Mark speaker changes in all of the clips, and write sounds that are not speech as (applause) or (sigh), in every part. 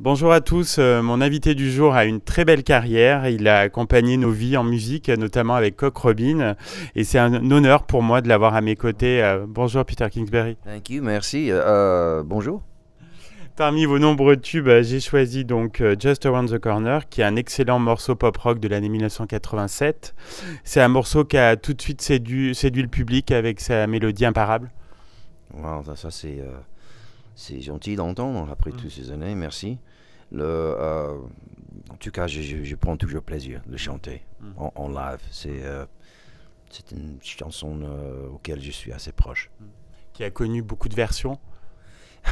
Speaker 1: Bonjour à tous, euh, mon invité du jour a une très belle carrière, il a accompagné nos vies en musique, notamment avec Cock Robin, et c'est un honneur pour moi de l'avoir à mes côtés. Euh, bonjour Peter Kingsbury. Thank you, merci. Euh, bonjour. Parmi vos nombreux tubes, j'ai choisi donc Just Around the Corner, qui est un excellent morceau pop-rock de l'année 1987. C'est un morceau qui a tout de suite séduit, le public avec sa mélodie imparable. ça, c'est... C'est gentil d'entendre après mm. toutes
Speaker 2: ces années, merci. Le, euh, en tout cas, je, prends toujours plaisir de chanter mm. en, live. C'est euh, une chanson euh, auquel je suis assez
Speaker 1: proche. Mm. Qui a connu beaucoup de versions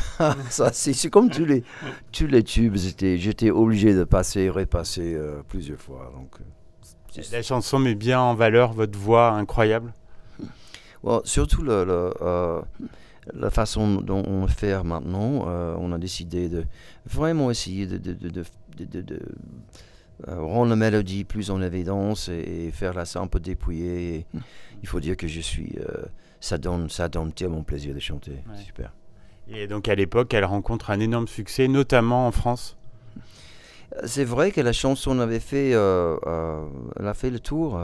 Speaker 1: (laughs) ça, c'est comme tous les,
Speaker 2: (laughs) tous les tubes, j'étais obligé de passer, repasser plusieurs fois. Donc,
Speaker 1: La chanson met bien en valeur votre voix incroyable. surtout
Speaker 2: le la façon dont on le fait maintenant, euh, on a décidé de vraiment essayer de, euh, rendre la mélodie plus en évidence et, faire la un peu dépouillée. il faut dire que je suis. Euh, ça, donne, ça tellement plaisir de chanter. Super. Et donc à l'époque, elle rencontre un énorme succès,
Speaker 1: notamment en France.
Speaker 2: C'est vrai que la chanson avait fait, a fait le tour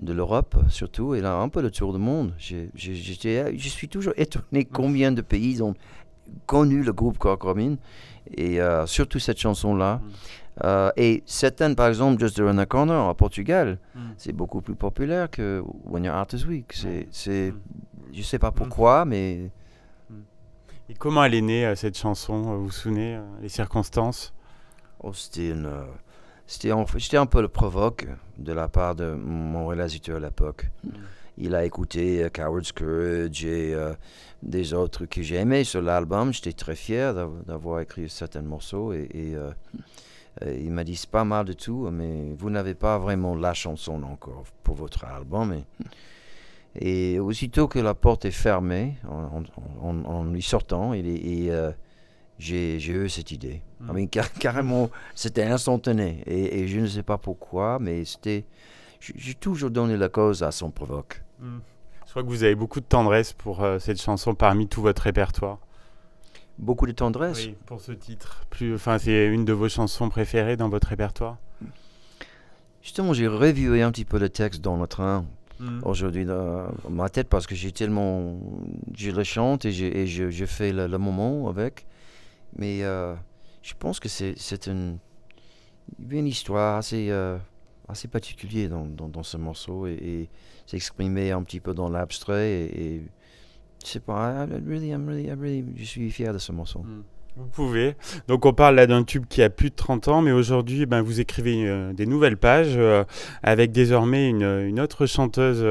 Speaker 2: de l'Europe surtout, et là un peu le tour du monde. Je, je, suis toujours étonné combien de pays ont connu le groupe Corcoran et euh, surtout cette chanson-là. Mm. Euh, et certaines, par exemple, Just Around the Corner en Portugal, mm. c'est beaucoup plus populaire que When Your Heart is Weak. C'est, mm. Je sais pas pourquoi, mais. Et comment elle est née, euh, cette chanson Vous vous souvenez, les circonstances Oh, c'était une. C'était un peu le provoque de la part de mon réalisateur à l'époque. Hmm. Il a écouté euh, Coward's Courage et euh, des autres que j'ai aimés sur l'album. J'étais très fier d'avoir écrit certains morceaux euh, et, il m'a dit c'est pas mal de tout, mais vous n'avez pas vraiment la chanson encore pour votre album. Et, et aussitôt que la porte est fermée, en, en, lui sortant, il, est j'ai eu cette idée. Hmm. Ah, (laughs) carrément, c'était instantané. Et, et, je ne sais pas pourquoi, mais
Speaker 1: c'était. J'ai toujours donné la cause à son provoque. Hmm. Je crois que vous avez beaucoup de tendresse pour euh, cette chanson parmi tout votre répertoire. Beaucoup de tendresse Oui, pour ce titre. Enfin, c'est une de vos chansons préférées dans votre répertoire
Speaker 2: Justement, j'ai revu un petit peu le texte dans le train hmm. aujourd'hui dans ma tête parce que j'ai tellement. Je le chante et, je, fais le, moment avec. Mais euh, je pense que c'est une, une histoire assez, euh, assez particulière dans, dans, ce morceau et, s'exprimer un petit peu dans l'abstrait. Et, c'est je pas, really, I'm really,
Speaker 1: je suis fier de ce morceau. Mm. Vous pouvez. Donc on parle là d'un tube qui a plus de 30 ans, mais aujourd'hui ben, vous écrivez euh, des nouvelles pages avec désormais une, autre chanteuse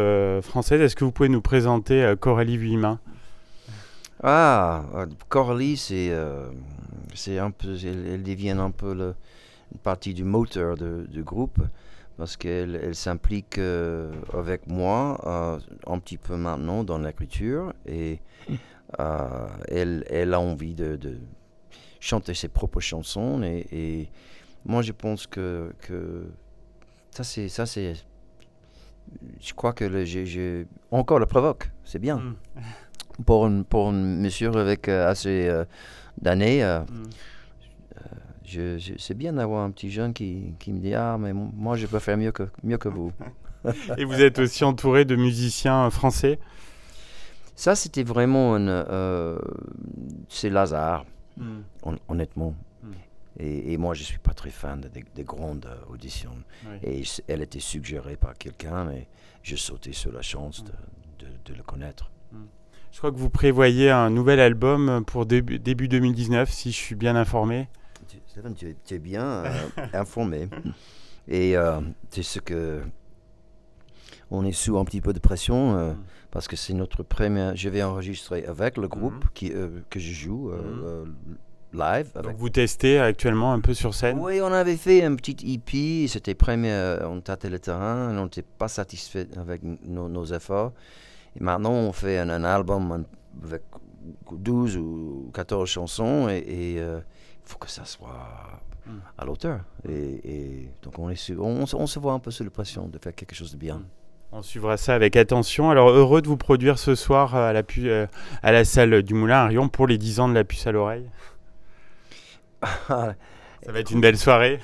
Speaker 1: française. Est-ce que vous pouvez nous présenter Coralie Vuillemin
Speaker 2: ah, euh, Coralie, euh, c'est un peu, elle, devient un peu le, une partie du moteur du groupe parce qu'elle s'implique euh, avec moi un petit peu maintenant dans l'écriture et elle, a envie de, chanter ses propres chansons et, moi je pense que, ça c'est ça c'est je crois que je, encore le provoque c'est bien. Mm. (laughs) pour une, monsieur avec euh, assez euh, d'années, euh, mm. je, c'est bien d'avoir un petit jeune qui, me dit Ah, mais moi, je peux faire mieux que, mieux que vous. (laughs) Et vous êtes aussi entouré de musiciens français Ça, c'était vraiment un... c'est Lazare, mm. honnêtement. Mm. Et, moi, je ne suis pas très fan des grandes auditions. Et elle était suggérée par quelqu'un, mais je sautais sur la chance de, de, le connaître.
Speaker 1: Je crois que vous prévoyez un nouvel album pour début, début 2019, si je suis bien informé.
Speaker 2: tu, tu, es bien euh, (laughs) informé. Et euh, c'est ce que. On est sous un petit peu de pression euh, mm. parce que c'est notre première. Je vais enregistrer avec le groupe mm-hmm. qui, que je joue mm-hmm. live. Donc vous testez actuellement un peu sur scène Oui, on avait fait un petit EP, c'était premier, on tâtait le terrain, on n'était pas satisfait avec nos efforts. Et maintenant, on fait un, album avec 12 ou 14 chansons et euh,
Speaker 1: il faut que ça soit
Speaker 2: à l'auteur. Et, donc on, on, se voit un peu sous la pression de faire quelque chose de bien. Mm.
Speaker 1: On suivra ça avec attention. Alors heureux de vous produire ce soir euh, à la, euh, à la salle du Moulin à Rion pour les 10 ans de la puce à l'oreille. (laughs) ça va être une belle soirée.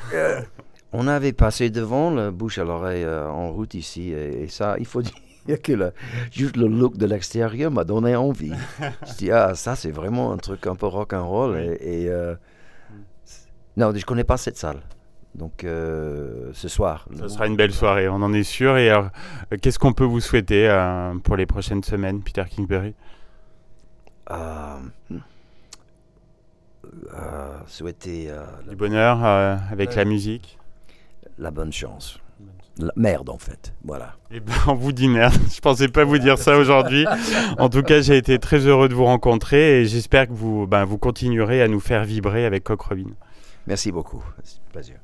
Speaker 1: on avait passé devant la bouche
Speaker 2: à l'oreille en route ici et ça, il faut dire (laughs) que le, juste le look de l'extérieur m'a donné envie. je dis, ah, ça, c'est vraiment un truc un peu rock'n'roll. Et, et euh,
Speaker 1: non, je connais pas cette salle. Donc euh, ce soir. Ce sera une belle soirée, on en est sûr. Et alors, euh, qu'est-ce qu'on peut vous souhaiter euh, pour les prochaines semaines, Peter Kingberry hmm. Souhaiter. du bonheur avec la musique. La bonne chance
Speaker 2: merde en fait.
Speaker 1: Voilà. et eh ben, on vous dit merde. (laughs) Je pensais pas vous dire ça aujourd'hui. En tout cas, j'ai été très heureux de vous rencontrer et j'espère que vous, ben, vous continuerez à nous faire vibrer avec Robin.
Speaker 2: Merci beaucoup. C'est un plaisir.